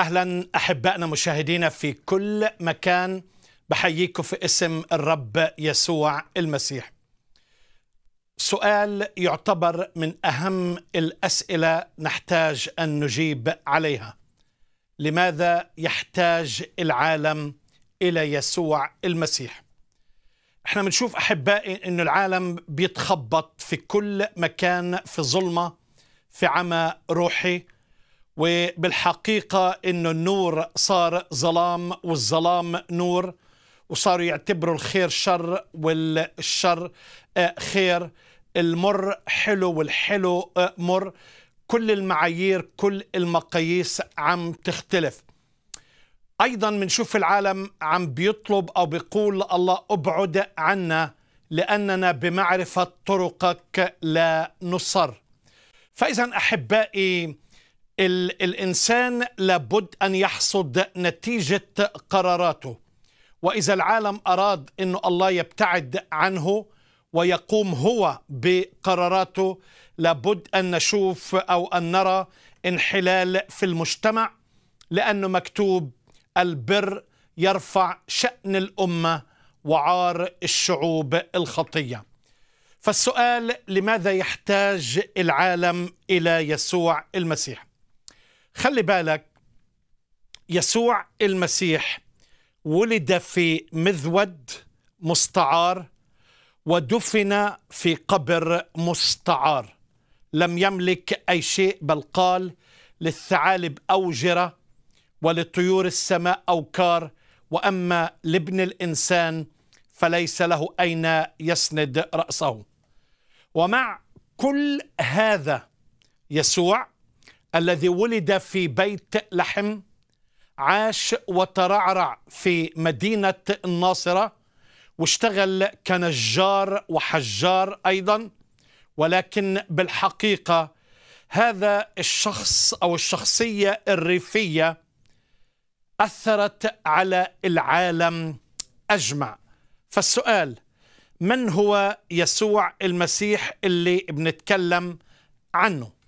اهلا احبائنا مشاهدينا في كل مكان بحييكم في اسم الرب يسوع المسيح. سؤال يعتبر من اهم الاسئله نحتاج ان نجيب عليها. لماذا يحتاج العالم الى يسوع المسيح؟ احنا بنشوف احبائي انه العالم بيتخبط في كل مكان في ظلمه في عمى روحي وبالحقيقة إنه النور صار ظلام والظلام نور وصاروا يعتبروا الخير شر والشر آه، خير المر حلو والحلو آه، مر كل المعايير كل المقاييس عم تختلف أيضا بنشوف العالم عم بيطلب أو بيقول الله أبعد عنا لأننا بمعرفة طرقك لا نصر فإذا أحبائي الانسان لابد ان يحصد نتيجه قراراته واذا العالم اراد ان الله يبتعد عنه ويقوم هو بقراراته لابد ان نشوف او ان نرى انحلال في المجتمع لانه مكتوب البر يرفع شان الامه وعار الشعوب الخطيه فالسؤال لماذا يحتاج العالم الى يسوع المسيح خلي بالك يسوع المسيح ولد في مذود مستعار ودفن في قبر مستعار لم يملك اي شيء بل قال للثعالب اوجره ولطيور السماء اوكار واما لابن الانسان فليس له اين يسند راسه ومع كل هذا يسوع الذي ولد في بيت لحم عاش وترعرع في مدينة الناصرة واشتغل كنجار وحجار أيضا ولكن بالحقيقة هذا الشخص أو الشخصية الريفية أثرت على العالم أجمع فالسؤال من هو يسوع المسيح اللي بنتكلم عنه